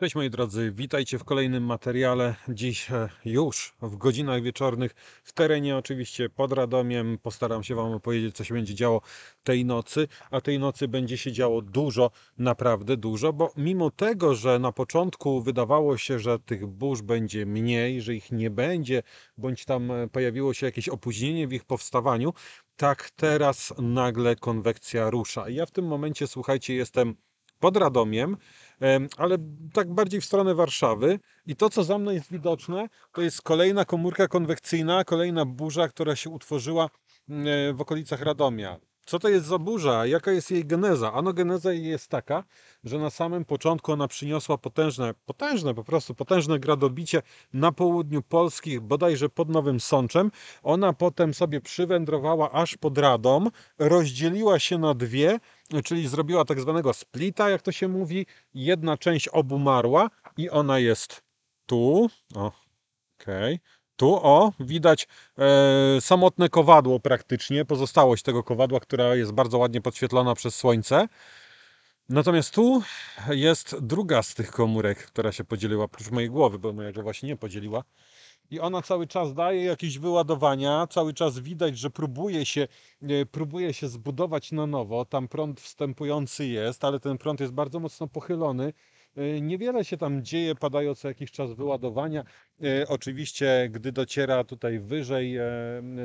Cześć moi drodzy, witajcie w kolejnym materiale. Dziś e, już w godzinach wieczornych w terenie oczywiście pod Radomiem postaram się Wam opowiedzieć co się będzie działo tej nocy, a tej nocy będzie się działo dużo, naprawdę dużo, bo mimo tego, że na początku wydawało się, że tych burz będzie mniej, że ich nie będzie, bądź tam e, pojawiło się jakieś opóźnienie w ich powstawaniu, tak teraz nagle konwekcja rusza. Ja w tym momencie, słuchajcie, jestem pod Radomiem, ale tak bardziej w stronę Warszawy. I to, co za mną jest widoczne, to jest kolejna komórka konwekcyjna, kolejna burza, która się utworzyła mm, e, w okolicach Radomia. Co to jest za burza? Jaka jest jej geneza? Ano geneza jej jest taka, że na samym początku ona przyniosła potężne, potężne po prostu, potężne gradobicie na południu Polski, bodajże pod Nowym Sączem. Ona potem sobie przywędrowała aż pod Radom, rozdzieliła się na dwie, czyli zrobiła tak zwanego splita, jak to się mówi. Jedna część obumarła i ona jest tu. O, okej. Okay tu o, widać e, samotne kowadło praktycznie, pozostałość tego kowadła, która jest bardzo ładnie podświetlona przez słońce. Natomiast tu jest druga z tych komórek, która się podzieliła, oprócz mojej głowy, bo moja go właśnie nie podzieliła. I ona cały czas daje jakieś wyładowania, cały czas widać, że próbuje się, e, próbuje się zbudować na nowo. Tam prąd wstępujący jest, ale ten prąd jest bardzo mocno pochylony E, niewiele się tam dzieje, padają co jakiś czas wyładowania. E, oczywiście, gdy dociera tutaj wyżej e,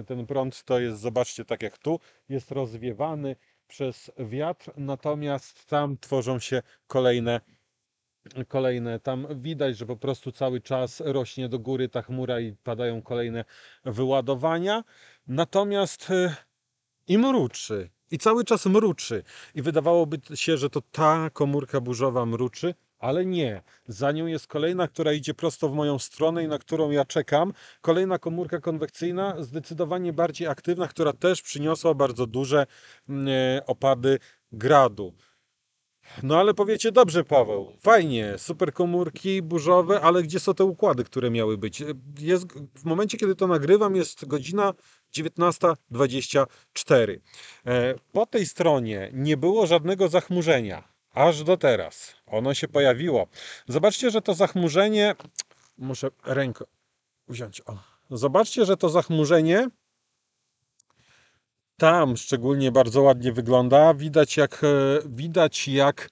ten prąd, to jest, zobaczcie, tak jak tu, jest rozwiewany przez wiatr, natomiast tam tworzą się kolejne kolejne. Tam widać, że po prostu cały czas rośnie do góry ta chmura i padają kolejne wyładowania. Natomiast i mruczy. I cały czas mruczy. I wydawałoby się, że to ta komórka burzowa mruczy, ale nie. Za nią jest kolejna, która idzie prosto w moją stronę i na którą ja czekam. Kolejna komórka konwekcyjna, zdecydowanie bardziej aktywna, która też przyniosła bardzo duże mm, e, opady gradu. No ale powiecie, dobrze Paweł, fajnie, super komórki burzowe, ale gdzie są te układy, które miały być? E, jest, w momencie, kiedy to nagrywam, jest godzina 19.24. E, po tej stronie nie było żadnego zachmurzenia. Aż do teraz. Ono się pojawiło. Zobaczcie, że to zachmurzenie. Muszę rękę wziąć. O. Zobaczcie, że to zachmurzenie tam szczególnie bardzo ładnie wygląda. Widać jak, e, widać jak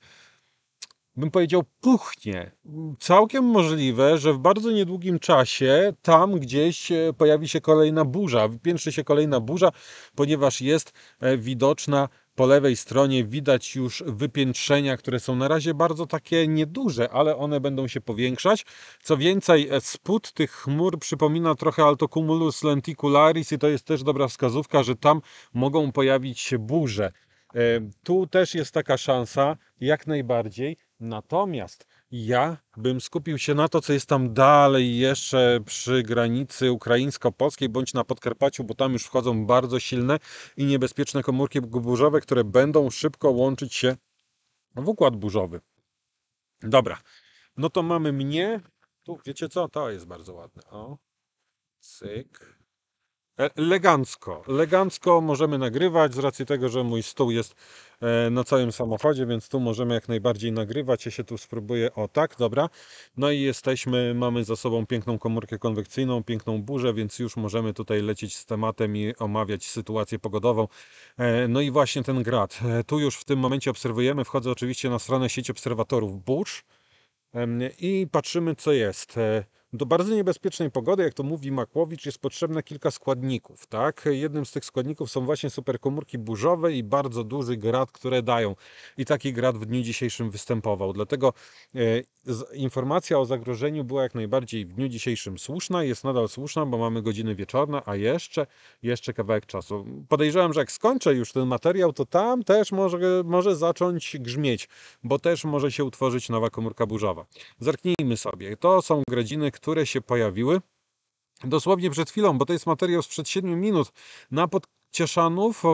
bym powiedział, puchnie. Całkiem możliwe, że w bardzo niedługim czasie tam gdzieś e, pojawi się kolejna burza, wypiętrzy się kolejna burza, ponieważ jest e, widoczna po lewej stronie widać już wypiętrzenia, które są na razie bardzo takie nieduże, ale one będą się powiększać. Co więcej, spód tych chmur przypomina trochę Altocumulus lenticularis i to jest też dobra wskazówka, że tam mogą pojawić się burze. E, tu też jest taka szansa, jak najbardziej. Natomiast ja bym skupił się na to, co jest tam dalej jeszcze przy granicy ukraińsko-polskiej bądź na Podkarpaciu, bo tam już wchodzą bardzo silne i niebezpieczne komórki burzowe, które będą szybko łączyć się w układ burzowy. Dobra, no to mamy mnie. Tu wiecie co? To jest bardzo ładne. O, cyk. E, elegancko. Elegancko możemy nagrywać z racji tego, że mój stół jest e, na całym samochodzie, więc tu możemy jak najbardziej nagrywać. Ja się tu spróbuję, o tak, dobra. No i jesteśmy, mamy za sobą piękną komórkę konwekcyjną, piękną burzę, więc już możemy tutaj lecieć z tematem i omawiać sytuację pogodową. E, no i właśnie ten grad. Tu już w tym momencie obserwujemy, wchodzę oczywiście na stronę sieci obserwatorów burz i patrzymy co jest. Do bardzo niebezpiecznej pogody, jak to mówi Makłowicz, jest potrzebne kilka składników. Tak? Jednym z tych składników są właśnie superkomórki burzowe i bardzo duży grad, które dają. I taki grad w dniu dzisiejszym występował. Dlatego e, informacja o zagrożeniu była jak najbardziej w dniu dzisiejszym słuszna. Jest nadal słuszna, bo mamy godziny wieczorne, a jeszcze, jeszcze kawałek czasu. Podejrzewam, że jak skończę już ten materiał, to tam też może, może zacząć grzmieć, bo też może się utworzyć nowa komórka burzowa. Zerknijmy sobie. To są gradziny, które się pojawiły dosłownie przed chwilą, bo to jest materiał sprzed 7 minut na podcieszanów e,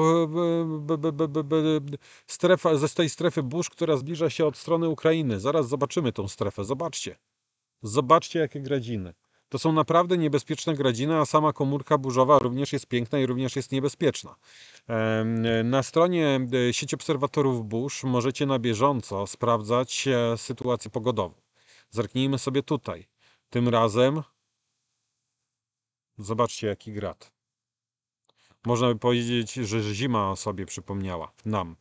strefa, ze tej strefy burz, która zbliża się od strony Ukrainy. Zaraz zobaczymy tą strefę. Zobaczcie. Zobaczcie, jakie gradziny. To są naprawdę niebezpieczne gradziny, a sama komórka burzowa również jest piękna i również jest niebezpieczna. Na stronie e, sieci obserwatorów burz możecie na bieżąco sprawdzać e, sytuację pogodową. Zerknijmy sobie tutaj. Tym razem zobaczcie jaki grad. Można by powiedzieć, że zima sobie przypomniała nam.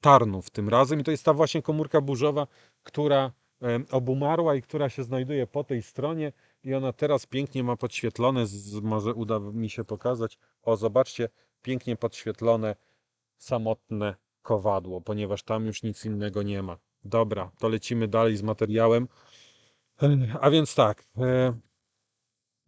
Tarnów tym razem i to jest ta właśnie komórka burzowa, która obumarła i która się znajduje po tej stronie i ona teraz pięknie ma podświetlone, może uda mi się pokazać, o zobaczcie, pięknie podświetlone samotne kowadło, ponieważ tam już nic innego nie ma. Dobra, to lecimy dalej z materiałem. A więc tak. E,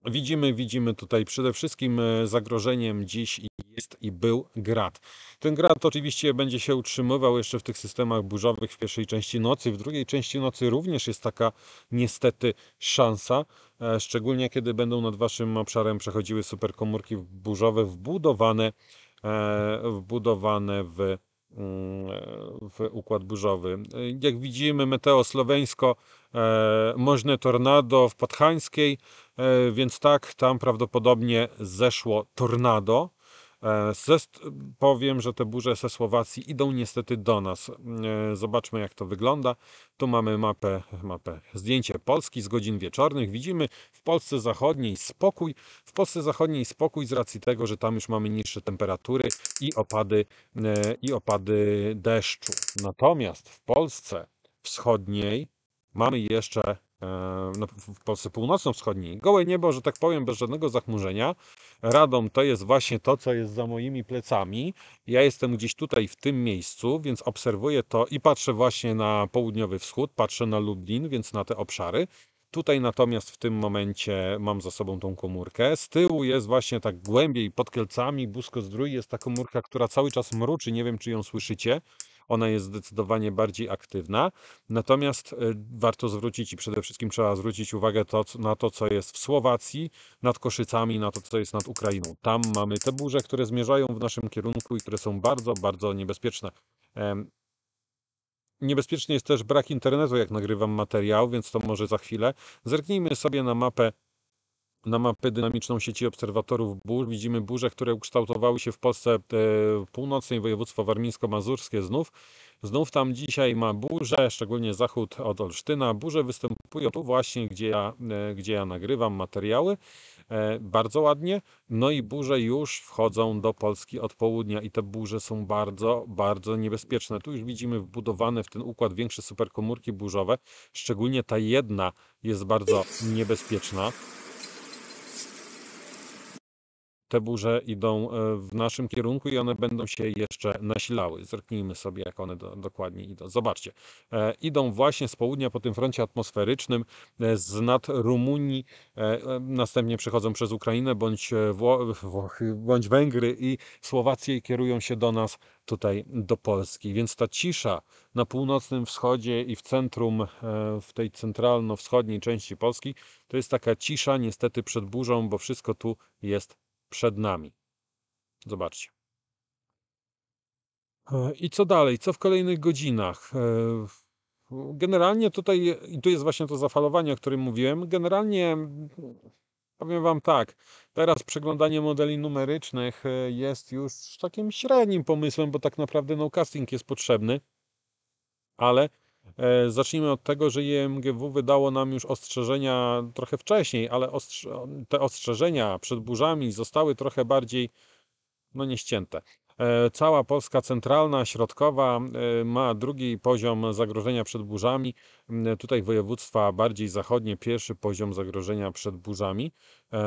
widzimy, widzimy tutaj przede wszystkim e, zagrożeniem dziś jest i był grad. Ten grad oczywiście będzie się utrzymywał jeszcze w tych systemach burzowych w pierwszej części nocy. W drugiej części nocy również jest taka niestety szansa, e, szczególnie kiedy będą nad waszym obszarem przechodziły superkomórki burzowe wbudowane, wbudowane w mm, w układ burzowy. Jak widzimy, Meteo Słoweńsko E, możne tornado w Podhańskiej, e, więc tak, tam prawdopodobnie zeszło tornado. E, powiem, że te burze ze Słowacji idą niestety do nas. Zobaczmy, jak to wygląda. Tu mamy mapę, mapę, zdjęcie Polski z godzin wieczornych. Widzimy w Polsce Zachodniej spokój. W Polsce Zachodniej spokój z racji tego, że tam już mamy niższe temperatury i opady, i opady deszczu. Natomiast w Polsce Wschodniej Mamy jeszcze e, no, w Polsce północno-wschodniej gołe niebo, że tak powiem, bez żadnego zachmurzenia. Radom to jest właśnie to, co jest za moimi plecami. Ja jestem gdzieś tutaj w tym miejscu, więc obserwuję to i patrzę właśnie na południowy wschód, patrzę na Lublin, więc na te obszary. Tutaj natomiast w tym momencie mam za sobą tą komórkę. Z tyłu jest właśnie tak głębiej pod Kielcami, Busko Zdrój jest ta komórka, która cały czas mruczy, nie wiem czy ją słyszycie ona jest zdecydowanie bardziej aktywna. Natomiast e, warto zwrócić i przede wszystkim trzeba zwrócić uwagę to, na to, co jest w Słowacji, nad Koszycami, na to, co jest nad Ukrainą. Tam mamy te burze, które zmierzają w naszym kierunku i które są bardzo, bardzo niebezpieczne. Niebezpieczny jest też brak internetu, jak nagrywam materiał, więc to może za chwilę. Zerknijmy sobie na mapę na mapę dynamiczną sieci obserwatorów burz widzimy burze, które ukształtowały się w Polsce e, północnej, województwo warmińsko-mazurskie znów. Znów tam dzisiaj ma burze, szczególnie zachód od Olsztyna. Burze występują tu właśnie, gdzie ja, e, gdzie ja nagrywam materiały. E, bardzo ładnie. No i burze już wchodzą do Polski od południa i te burze są bardzo, bardzo niebezpieczne. Tu już widzimy wbudowane w ten układ większe superkomórki burzowe. Szczególnie ta jedna jest bardzo niebezpieczna te burze idą e, w naszym kierunku i one będą się jeszcze nasilały. Zerknijmy sobie, jak one do, dokładnie idą. Zobaczcie, e, idą właśnie z południa po tym froncie atmosferycznym, e, z nad Rumunii, e, e następnie przechodzą przez Ukrainę bądź, e, Wło Włochy, bądź Węgry i Słowację i kierują się do nas tutaj do Polski. Więc ta cisza na północnym wschodzie i w centrum, w tej centralno-wschodniej części Polski, to jest taka cisza niestety przed burzą, bo wszystko tu jest przed nami. Zobaczcie. E, I co dalej? Co w kolejnych godzinach? E, generalnie tutaj, i tu jest właśnie to zafalowanie, o którym mówiłem, generalnie powiem Wam tak, teraz przeglądanie modeli numerycznych e, jest już takim średnim pomysłem, bo tak naprawdę no casting jest potrzebny, ale E, zacznijmy od tego, że IMGW wydało nam już ostrzeżenia trochę wcześniej, ale ostrze te ostrzeżenia przed burzami zostały trochę bardziej no, nieścięte. E, cała Polska centralna, środkowa e, ma drugi poziom zagrożenia przed burzami. Mm, tutaj województwa bardziej zachodnie, pierwszy poziom zagrożenia przed burzami.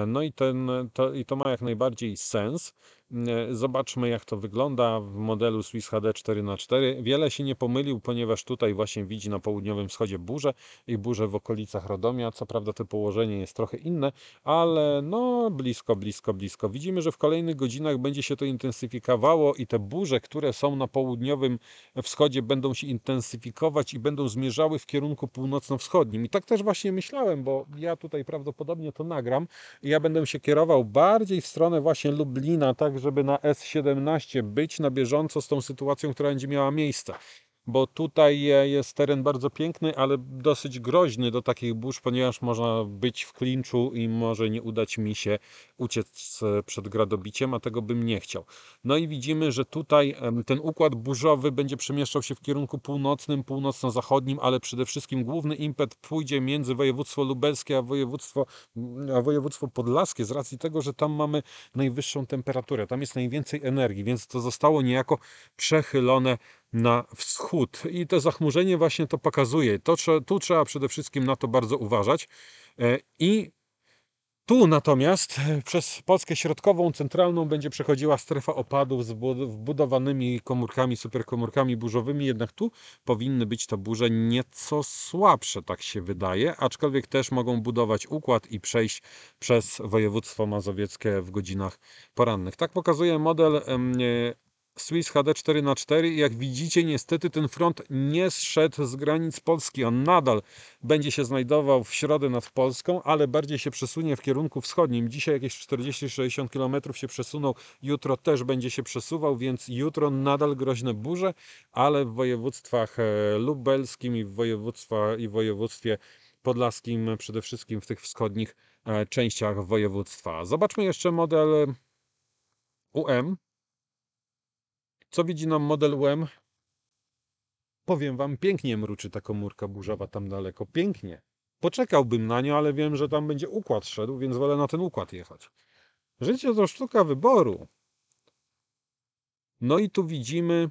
No i, ten, to, i to ma jak najbardziej sens. E, zobaczmy, jak to wygląda w modelu Swiss HD 4x4. Wiele się nie pomylił, ponieważ tutaj właśnie widzi na południowym wschodzie burzę i burzę w okolicach Radomia. Co prawda to położenie jest trochę inne, ale no blisko, blisko, blisko. Widzimy, że w kolejnych godzinach będzie się to intensyfikowało i te burze, które są na południowym wschodzie będą się intensyfikować i będą zmierzały w kierunku północno-wschodnim. I tak też właśnie myślałem, bo ja tutaj prawdopodobnie to nagram. Ja będę się kierował bardziej w stronę właśnie Lublina, także żeby na S17 być na bieżąco z tą sytuacją, która będzie miała miejsce bo tutaj jest teren bardzo piękny, ale dosyć groźny do takich burz, ponieważ można być w klinczu i może nie udać mi się uciec e, przed gradobiciem, a tego bym nie chciał. No i widzimy, że tutaj ten układ burzowy będzie przemieszczał się w kierunku północnym, północno-zachodnim, ale przede wszystkim główny impet pójdzie między województwo lubelskie a województwo, mm, a województwo podlaskie z racji tego, że tam mamy najwyższą temperaturę, tam jest najwięcej energii, więc to zostało niejako przechylone na wschód. I to zachmurzenie właśnie to pokazuje. To, tu trzeba przede wszystkim na to bardzo uważać. E, I tu natomiast e, przez Polskę Środkową, Centralną będzie przechodziła strefa opadów z wbudowanymi komórkami, superkomórkami burzowymi, jednak tu powinny być te burze nieco słabsze, tak się wydaje, aczkolwiek też mogą budować układ i przejść przez województwo mazowieckie w godzinach porannych. Tak pokazuje model e, Swiss HD 4x4 i jak widzicie niestety ten front nie zszedł z granic Polski. On nadal będzie się znajdował w środę nad Polską, ale bardziej się przesunie w kierunku wschodnim. Dzisiaj jakieś 40-60 km się przesunął, jutro też będzie się przesuwał, więc jutro nadal groźne burze, ale w województwach e, lubelskim i w, województwa, i w województwie podlaskim, przede wszystkim w tych wschodnich e, częściach województwa. Zobaczmy jeszcze model UM. Co widzi nam model UM? Powiem wam, pięknie mruczy ta komórka burzowa tam daleko. Pięknie. Poczekałbym na nią, ale wiem, że tam będzie układ szedł, więc wolę na ten układ jechać. Życie to sztuka wyboru. No i tu widzimy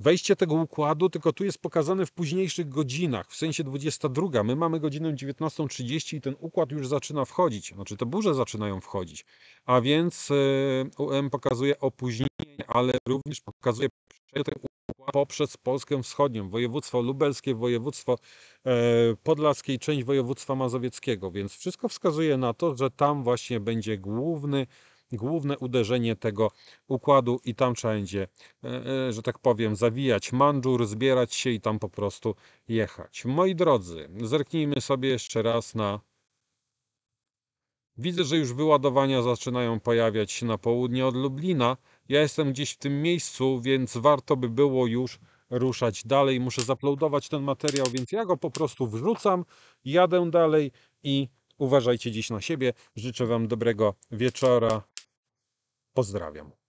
wejście tego układu, tylko tu jest pokazane w późniejszych godzinach, w sensie 22. My mamy godzinę 19.30 i ten układ już zaczyna wchodzić, znaczy te burze zaczynają wchodzić, a więc UM pokazuje opóźnienie, ale również pokazuje ten układ poprzez Polskę Wschodnią, województwo lubelskie, województwo e, podlaskie i część województwa mazowieckiego, więc wszystko wskazuje na to, że tam właśnie będzie główny główne uderzenie tego układu i tam trzeba będzie, e, e, że tak powiem, zawijać mandżur, zbierać się i tam po prostu jechać. Moi drodzy, zerknijmy sobie jeszcze raz na Widzę, że już wyładowania zaczynają pojawiać się na południe od Lublina. Ja jestem gdzieś w tym miejscu, więc warto by było już ruszać dalej. Muszę zaploadować ten materiał, więc ja go po prostu wrzucam, jadę dalej i uważajcie dziś na siebie. Życzę Wam dobrego wieczora, Pozdrawiam.